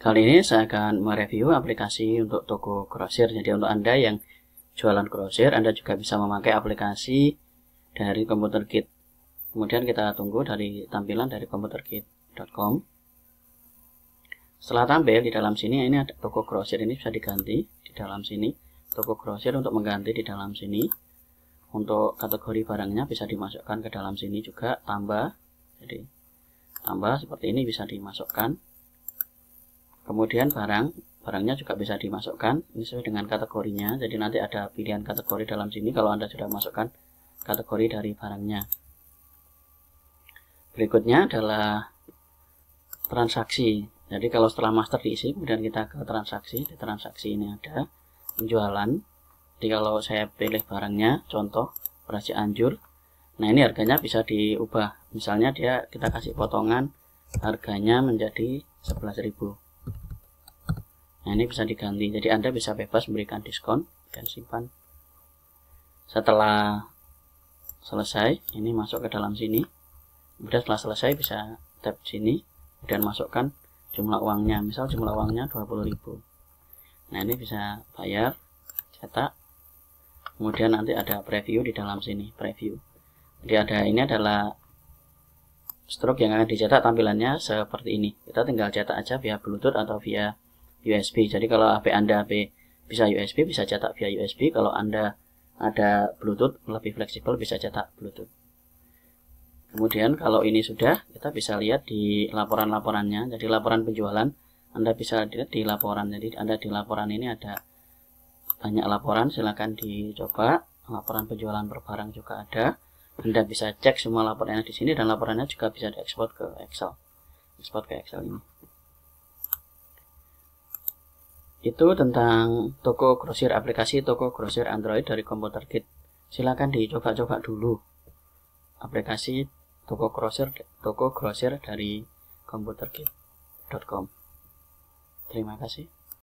Kali ini saya akan mereview aplikasi untuk toko grosir. Jadi untuk Anda yang jualan grosir, Anda juga bisa memakai aplikasi dari komputer kit. Kemudian kita tunggu dari tampilan dari komputerkit.com. Setelah tampil di dalam sini, ini ada toko grosir ini bisa diganti di dalam sini. Toko grosir untuk mengganti di dalam sini. Untuk kategori barangnya bisa dimasukkan ke dalam sini juga, tambah. Jadi tambah seperti ini bisa dimasukkan kemudian barang barangnya juga bisa dimasukkan ini sesuai dengan kategorinya jadi nanti ada pilihan kategori dalam sini kalau anda sudah masukkan kategori dari barangnya berikutnya adalah transaksi jadi kalau setelah master diisi kemudian kita ke transaksi di transaksi ini ada penjualan jadi kalau saya pilih barangnya contoh operasi anjur Nah ini harganya bisa diubah. Misalnya dia kita kasih potongan harganya menjadi 11.000. Nah ini bisa diganti, jadi Anda bisa bebas memberikan diskon dan simpan. Setelah selesai, ini masuk ke dalam sini. Kemudian setelah selesai bisa tap sini, kemudian masukkan jumlah uangnya. Misal jumlah uangnya 20.000. Nah ini bisa bayar, cetak. Kemudian nanti ada preview di dalam sini, preview. Jadi ada ini adalah stroke yang akan dicetak tampilannya seperti ini. Kita tinggal cetak aja via Bluetooth atau via USB. Jadi kalau HP Anda HP bisa USB bisa cetak via USB. Kalau Anda ada Bluetooth lebih fleksibel bisa cetak Bluetooth. Kemudian kalau ini sudah kita bisa lihat di laporan-laporannya. Jadi laporan penjualan Anda bisa lihat di laporan. Jadi Anda di laporan ini ada banyak laporan silahkan dicoba laporan penjualan per barang juga ada Anda bisa cek semua laporannya di sini dan laporannya juga bisa diekspor ke Excel ekspor ke Excel ini itu tentang toko grosir aplikasi toko grosir Android dari komputer kit Silahkan dicoba-coba dulu aplikasi toko grosir toko grosir dari komputer kit.com Terima kasih.